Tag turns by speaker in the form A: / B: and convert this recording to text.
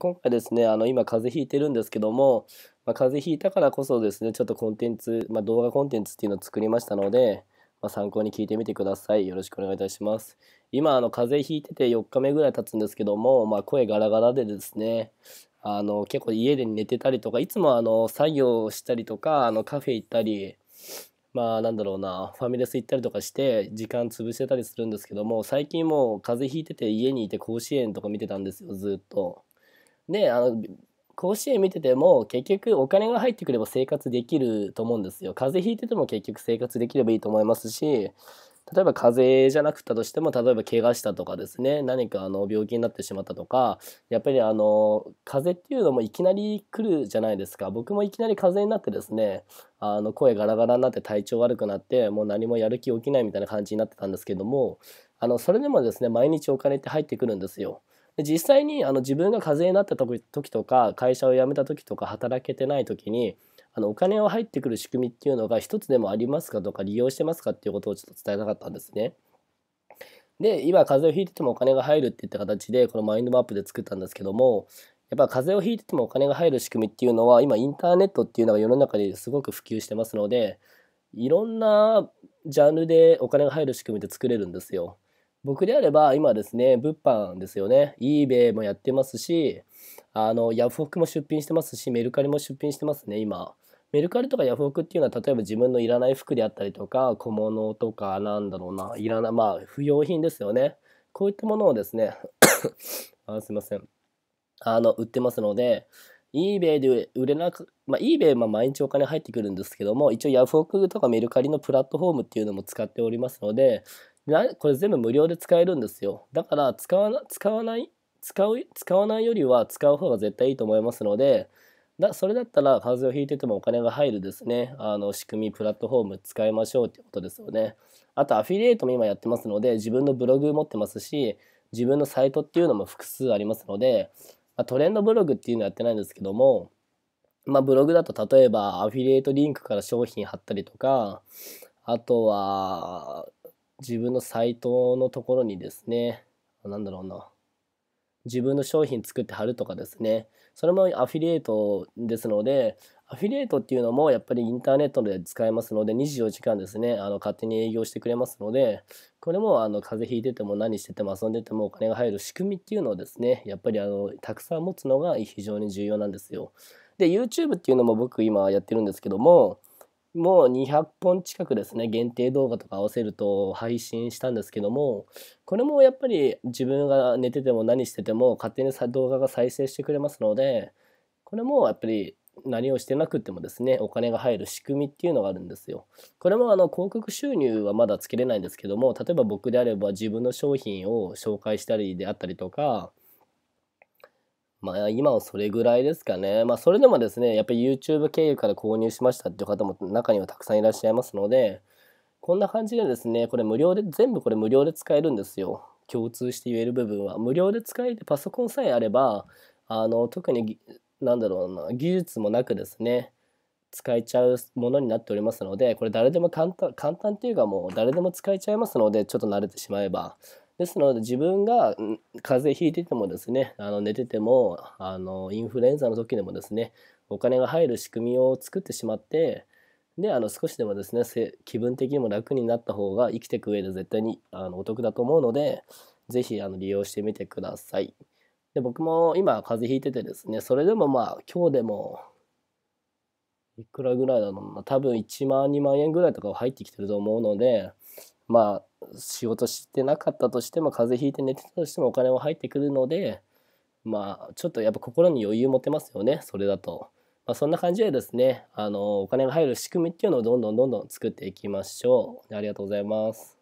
A: 今回ですね、あの今風邪ひいてるんですけども、まあ、風邪ひいたからこそですね、ちょっとコンテンツ、まあ、動画コンテンツっていうのを作りましたので、まあ、参考に聞いてみてください。よろしくお願いいたします。今、あの風邪ひいてて4日目ぐらい経つんですけども、まあ、声ガラガラでですね、あの結構家で寝てたりとか、いつもあの作業したりとか、あのカフェ行ったり、まあなんだろうな、ファミレス行ったりとかして、時間潰してたりするんですけども、最近もう風邪ひいてて家にいて甲子園とか見てたんですよ、ずっと。であの甲子園見てても結局お金が入ってくれば生活できると思うんですよ風邪ひいてても結局生活できればいいと思いますし例えば風邪じゃなくったとしても例えば怪我したとかですね何かあの病気になってしまったとかやっぱりあの風邪っていうのもいきなり来るじゃないですか僕もいきなり風邪になってですねあの声ガラガラになって体調悪くなってもう何もやる気起きないみたいな感じになってたんですけどもあのそれでもですね毎日お金って入ってくるんですよ。実際にあの自分が課税になった時とか会社を辞めた時とか働けてない時にあのお金を入ってくる仕組みっていうのが一つでもありますかとか利用してますかっていうことをちょっと伝えたかったんですね。で今風邪をひいててもお金が入るっていった形でこのマインドマップで作ったんですけどもやっぱ風邪をひいててもお金が入る仕組みっていうのは今インターネットっていうのが世の中ですごく普及してますのでいろんなジャンルでお金が入る仕組みって作れるんですよ。僕であれば今ですね、物販ですよね。eBay もやってますし、あの、ヤフオクも出品してますし、メルカリも出品してますね、今。メルカリとかヤフオクっていうのは、例えば自分のいらない服であったりとか、小物とか、なんだろうな、いらない、まあ、不要品ですよね。こういったものをですね あ、すいません。あの、売ってますので、eBay で売れなく、まあ、eBay は毎日お金入ってくるんですけども、一応ヤフオクとかメルカリのプラットフォームっていうのも使っておりますので、これ全部無料で使えるんですよ。だから使わな、使わない、使う、使わないよりは使う方が絶対いいと思いますので、だそれだったら風邪をひいててもお金が入るですね、あの仕組み、プラットフォーム使いましょうってことですよね。あとアフィリエイトも今やってますので、自分のブログ持ってますし、自分のサイトっていうのも複数ありますので、まトレンドブログっていうのやってないんですけども、まあ、ブログだと例えばアフィリエイトリンクから商品貼ったりとか、あとは自分のサイトのところにですね、なんだろうな、自分の商品作って貼るとかですね、それもアフィリエイトですので、アフィリエイトっていうのもやっぱりインターネットで使えますので、24時間ですね、あの勝手に営業してくれますので、これもあの風邪ひいてても何してても遊んでてもお金が入る仕組みっていうのをですね、やっぱりあのたくさん持つのが非常に重要なんですよ。で、YouTube っていうのも僕今やってるんですけども、もう200本近くですね、限定動画とか合わせると配信したんですけども、これもやっぱり自分が寝てても何してても勝手に動画が再生してくれますので、これもやっぱり何をしてなくてもですね、お金が入る仕組みっていうのがあるんですよ。これもあの広告収入はまだつけれないんですけども、例えば僕であれば自分の商品を紹介したりであったりとか、まあ今はそれぐらいですかね。まあそれでもですね、やっぱり YouTube 経由から購入しましたっていう方も中にはたくさんいらっしゃいますので、こんな感じでですね、これ無料で、全部これ無料で使えるんですよ。共通して言える部分は。無料で使えてパソコンさえあれば、あの特になんだろうな、技術もなくですね、使えちゃうものになっておりますので、これ誰でも簡単、簡単っていうかもう誰でも使えちゃいますので、ちょっと慣れてしまえば、ですので自分が風邪ひいててもですねあの寝ててもあのインフルエンザの時でもですねお金が入る仕組みを作ってしまってであの少しでもですね気分的にも楽になった方が生きていく上で絶対にあのお得だと思うので是非あの利用してみてください。で僕も今風邪ひいててですねそれでもまあ今日でもいくらぐらいだろうな多分1万2万円ぐらいとかは入ってきてると思うのでまあ仕事してなかったとしても風邪ひいて寝てたとしてもお金は入ってくるのでまあちょっとやっぱ心に余裕持てますよねそれだと。まあ、そんな感じでですねあのお金が入る仕組みっていうのをどんどんどんどん作っていきましょう。ありがとうございます。